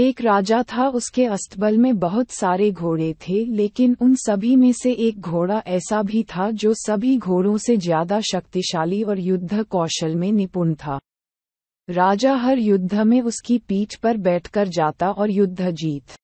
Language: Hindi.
एक राजा था उसके अस्तबल में बहुत सारे घोड़े थे लेकिन उन सभी में से एक घोड़ा ऐसा भी था जो सभी घोड़ों से ज्यादा शक्तिशाली और युद्ध कौशल में निपुण था राजा हर युद्ध में उसकी पीठ पर बैठकर जाता और युद्ध जीत